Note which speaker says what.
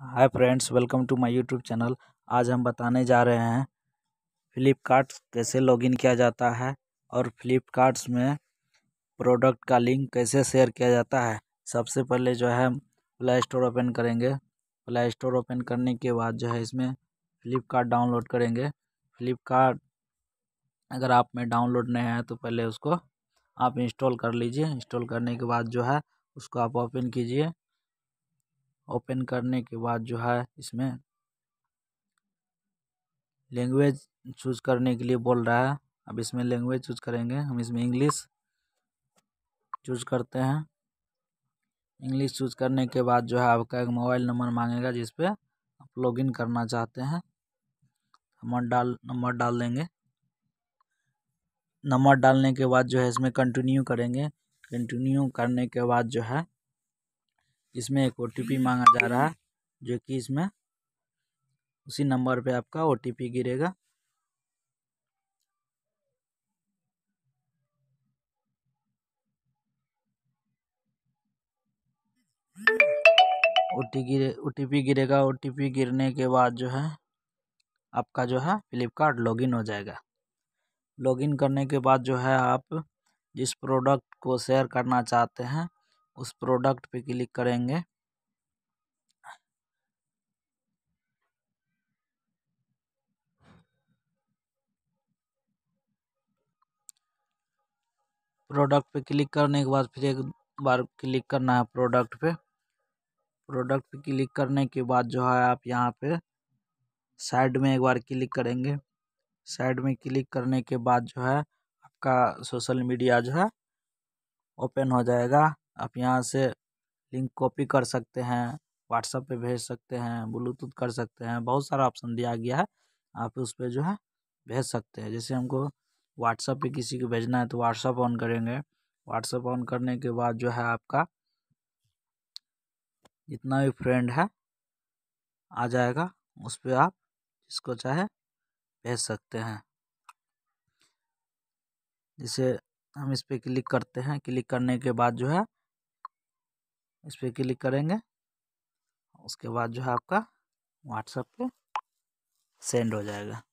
Speaker 1: hi friends welcome to my YouTube channel आज हम बताने जा रहे हैं फ्लिपकार्ट कैसे लॉगिन किया जाता है और फ्लिपकार्ट में प्रोडक्ट का लिंक कैसे शेयर किया जाता है सबसे पहले जो है प्ले स्टोर ओपन करेंगे प्ले स्टोर ओपन करने के बाद जो है इसमें फ्लिपकार्ट डाउनलोड करेंगे फ्लिपकार्ट अगर आप में डाउनलोड नहीं है तो पहले उसको आप इंस्टॉल कर लीजिए इंस्टॉल करने के बाद जो है उसको आप ओपन कीजिए ओपन करने के बाद जो है इसमें लैंग्वेज चूज करने के लिए बोल रहा है अब इसमें लैंग्वेज चूज करेंगे हम इसमें इंग्लिश चूज करते हैं इंग्लिश चूज करने के बाद जो है आपका एक मोबाइल नंबर मांगेगा जिसपे आप लॉग इन करना चाहते हैं नंबर डाल नंबर डाल देंगे नंबर डालने के बाद जो है इसमें कंटिन्यू करेंगे कंटिन्यू करने के बाद जो है इसमें एक ओ टी पी मांगा जा रहा है जो कि इसमें उसी नंबर पे आपका ओ टी पी गिरेगा ओ टी गिरे ओ टी पी गिरेगा ओ टी पी गिरने के बाद जो है आपका जो है फ्लिपकार्ट लॉगिन हो जाएगा लॉगिन करने के बाद जो है आप जिस प्रोडक्ट को शेयर करना चाहते हैं उस प्रोडक्ट पे क्लिक करेंगे प्रोडक्ट पे क्लिक करने के बाद फिर एक बार क्लिक करना है प्रोडक्ट पे प्रोडक्ट पे क्लिक करने के बाद जो है आप यहाँ पे साइड में एक बार क्लिक करेंगे साइड में क्लिक करने के बाद जो है आपका सोशल मीडिया जो है ओपन हो जाएगा आप यहाँ से लिंक कॉपी कर सकते हैं व्हाट्सअप पे भेज सकते हैं ब्लूटूथ कर सकते हैं बहुत सारा ऑप्शन दिया गया है आप उस पर जो है भेज सकते हैं जैसे हमको व्हाट्सअप पे किसी को भेजना है तो व्हाट्सअप ऑन करेंगे व्हाट्सएप ऑन करने के बाद जो है आपका जितना भी फ्रेंड है आ जाएगा उस पर आप जिसको चाहे भेज सकते हैं जैसे हम इस पर क्लिक करते हैं क्लिक करने के बाद जो है इस पर क्लिक करेंगे उसके बाद जो है आपका व्हाट्सएप पे सेंड हो जाएगा